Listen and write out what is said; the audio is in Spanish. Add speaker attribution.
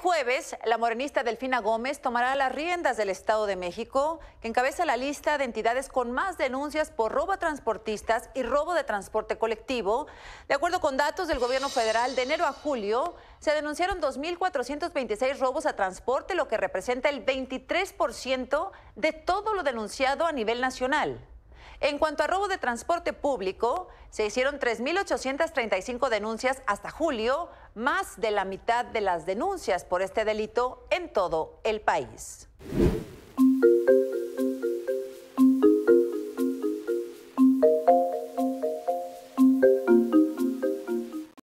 Speaker 1: jueves, la morenista Delfina Gómez tomará las riendas del Estado de México, que encabeza la lista de entidades con más denuncias por robo a transportistas y robo de transporte colectivo. De acuerdo con datos del gobierno federal, de enero a julio se denunciaron 2.426 robos a transporte, lo que representa el 23% de todo lo denunciado a nivel nacional. En cuanto a robo de transporte público, se hicieron 3.835 denuncias hasta julio, más de la mitad de las denuncias por este delito en todo el país.